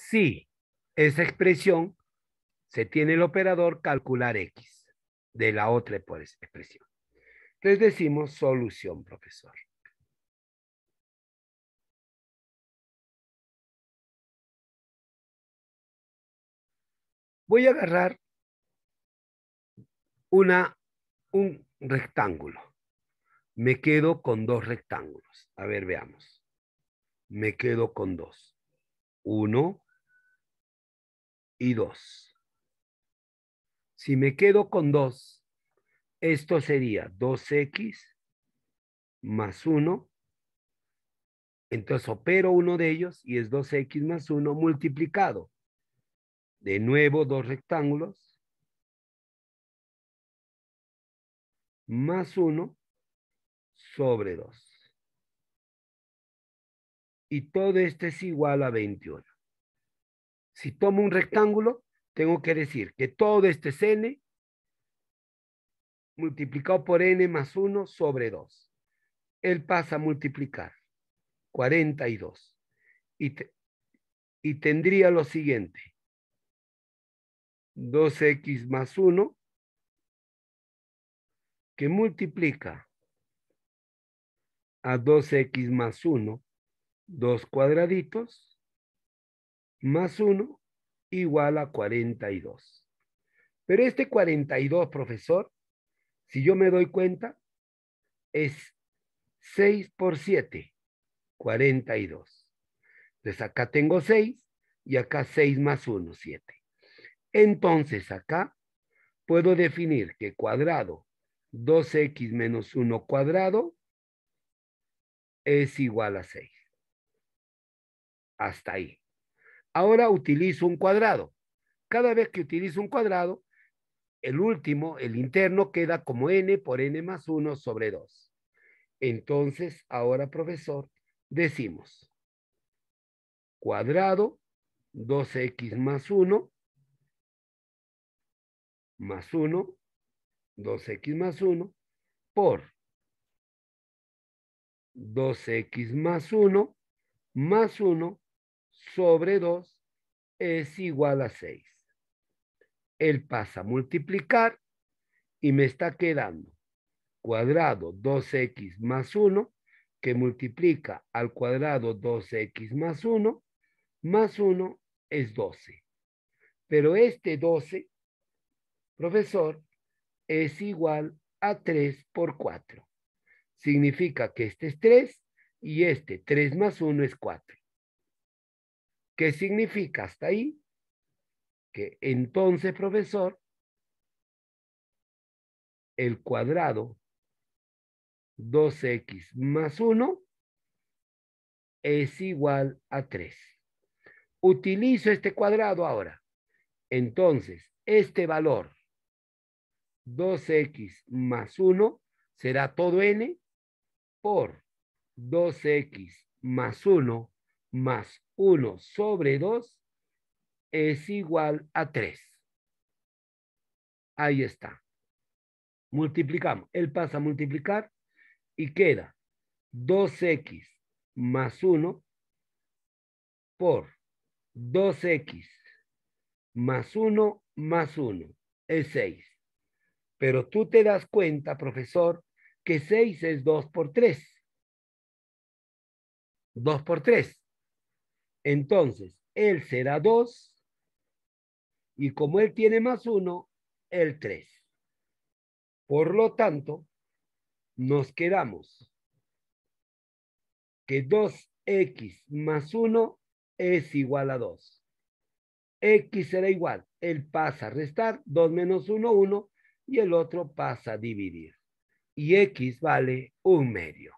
si esa expresión se tiene el operador calcular X de la otra expresión. Entonces decimos solución, profesor. Voy a agarrar un rectángulo. Me quedo con dos rectángulos. A ver, veamos. Me quedo con dos. Uno y 2. Si me quedo con 2, esto sería 2x más 1. Entonces opero uno de ellos y es 2x más 1 multiplicado. De nuevo, dos rectángulos. Más 1 sobre 2. Y todo esto es igual a 21. Si tomo un rectángulo, tengo que decir que todo este es n multiplicado por n más 1 sobre 2. Él pasa a multiplicar 42 y, y tendría lo siguiente. 2x más 1 que multiplica a 2x más 1 dos cuadraditos más 1 igual a 42. Pero este 42, profesor, si yo me doy cuenta, es 6 por 7, 42. Entonces acá tengo 6 y acá 6 más 1, 7. Entonces acá puedo definir que cuadrado 2x menos 1 cuadrado es igual a 6. Hasta ahí. Ahora utilizo un cuadrado. Cada vez que utilizo un cuadrado, el último, el interno, queda como n por n más 1 sobre 2. Entonces, ahora, profesor, decimos cuadrado 2x más 1 más 1, 2x más 1 por 2x más 1 más 1 sobre 2 es igual a 6. Él pasa a multiplicar y me está quedando cuadrado 2x más 1 que multiplica al cuadrado 2x más 1 más 1 es 12. Pero este 12, profesor, es igual a 3 por 4. Significa que este es 3 y este 3 más 1 es 4. ¿Qué significa hasta ahí? Que entonces, profesor, el cuadrado 2x más 1 es igual a 3. Utilizo este cuadrado ahora. Entonces, este valor 2x más 1 será todo n por 2x más 1 más 1 sobre 2 es igual a 3. Ahí está. Multiplicamos. Él pasa a multiplicar y queda 2x más 1 por 2x más 1 más 1 es 6. Pero tú te das cuenta, profesor, que 6 es 2 por 3. 2 por 3. Entonces, él será 2 y como él tiene más 1, el 3. Por lo tanto, nos quedamos que 2x más 1 es igual a 2. x será igual, él pasa a restar, 2 menos 1, 1, y el otro pasa a dividir. Y x vale un medio.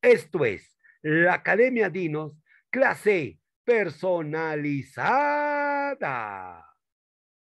Esto es la Academia Dinos, clase personalizada.